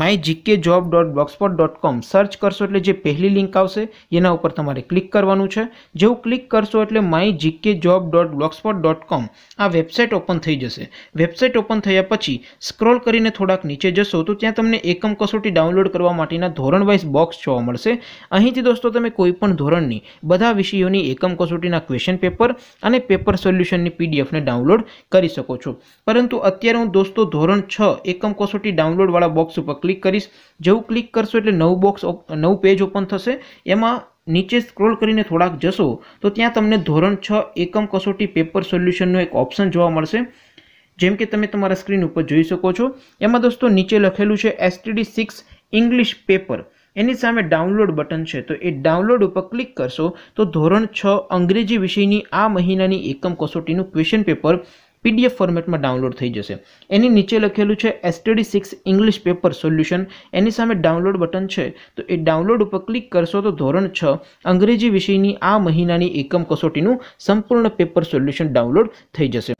my GK job dot blogspot dot com search કરશો એટલે જે પહેલી લિંક આવશે એના ઉપર તમારે ક્લિક કરવાનું છે જેવું ક્લિક કરશો એટલે my GK job dot blogspot dot com આ વેબસાઇટ ઓપન થઈ જશે વેબસાઇટ ઓપન થયા પછી સ્ક્રોલ કરીને થોડાક નીચે જશો તો ત્યાં તમને એકમ કસોટી ડાઉનલોડ કરવા માટેના ધોરણ વાઇઝ બોક્સ જોવા મળશે અહીંથી દોસ્તો તમે કોઈપણ ધોરણની બધા વિષયોની એકમ કસોટીના ક્વેશ્ચન પેપર અને પેપર સોલ્યુશનની પીડીએફને ડાઉનલોડ કરી શકો છો પરંતુ અત્યારે હું દોસ્તો ધોરણ છ એકમ કસોટી ડાઉનલોડવાળા બોક્સ ઉપર ક્લિક કરીશ જેવું ક્લિક કરશો એટલે નવું બોક્સ નવું પેજ ઓપન થશે એમાં નીચે સ્ક્રોલ કરીને થોડાક જશો તો ત્યાં તમને ધોરણ છ એકમ કસોટી પેપર સોલ્યુશનનો એક ઓપ્શન જોવા મળશે જેમ કે તમે તમારા સ્ક્રીન ઉપર જોઈ શકો છો એમાં દોસ્તો નીચે લખેલું છે એસટીડી સિક્સ ઇંગ્લિશ પેપર એની સામે ડાઉનલોડ બટન છે તો એ ડાઉનલોડ ઉપર ક્લિક કરશો તો ધોરણ છ અંગ્રેજી વિષયની આ મહિનાની એકમ કસોટીનું ક્વેશ્ચન પેપર પીડીએફ ફોર્મેટમાં ડાઉનલોડ થઈ જશે એની નીચે લખેલું છે STD six English paper solution એની સામે ડાઉનલોડ બટન છે તો એ ડાઉનલોડ ઉપર ક્લિક કરશો તો ધોરણ છ અંગ્રેજી વિષયની આ મહિનાની એકમ કસોટીનું સંપૂર્ણ પેપર સોલ્યુશન ડાઉનલોડ થઈ જશે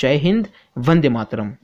જય હિન્દ વંદે માતરમ